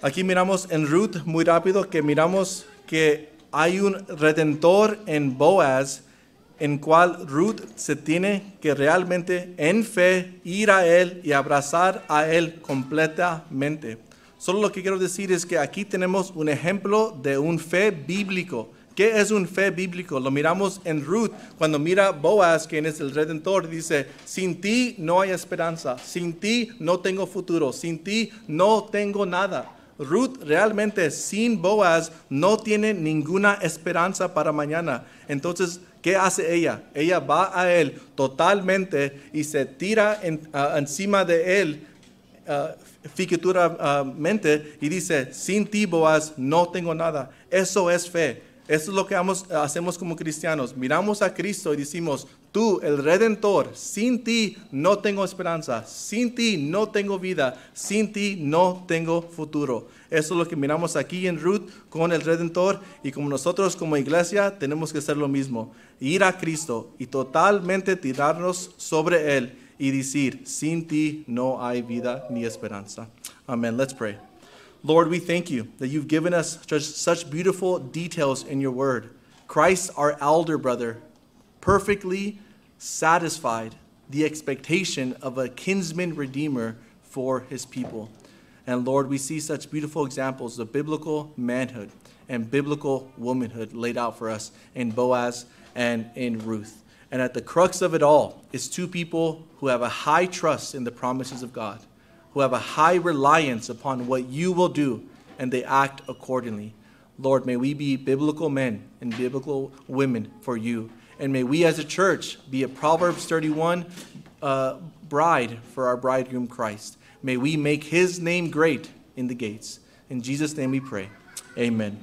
Aquí miramos en Ruth muy rápido que miramos que hay un redentor en Boaz en cual Ruth se tiene que realmente en fe ir a él y abrazar a él completamente. Solo lo que quiero decir es que aquí tenemos un ejemplo de un fe bíblico. ¿Qué es un fe bíblico? Lo miramos en Ruth, cuando mira Boaz, quien es el redentor, dice, sin ti no hay esperanza, sin ti no tengo futuro, sin ti no tengo nada. Ruth realmente sin Boaz no tiene ninguna esperanza para mañana. Entonces, ¿qué hace ella? Ella va a él totalmente y se tira encima de él uh, y dice, sin ti Boaz no tengo nada. Eso es fe. Eso es lo que hacemos como cristianos. Miramos a Cristo y decimos, tú, el redentor, sin ti no tengo esperanza, sin ti no tengo vida, sin ti no tengo futuro. Eso es lo que miramos aquí en Ruth con el redentor y como nosotros como iglesia tenemos que hacer lo mismo, ir a Cristo y totalmente tirarnos sobre Él y decir, sin ti no hay vida ni esperanza. Amén. Let's pray. Lord, we thank you that you've given us such beautiful details in your word. Christ, our elder brother, perfectly satisfied the expectation of a kinsman redeemer for his people. And Lord, we see such beautiful examples of biblical manhood and biblical womanhood laid out for us in Boaz and in Ruth. And at the crux of it all is two people who have a high trust in the promises of God who have a high reliance upon what you will do, and they act accordingly. Lord, may we be biblical men and biblical women for you. And may we as a church be a Proverbs 31 uh, bride for our bridegroom Christ. May we make his name great in the gates. In Jesus' name we pray. Amen.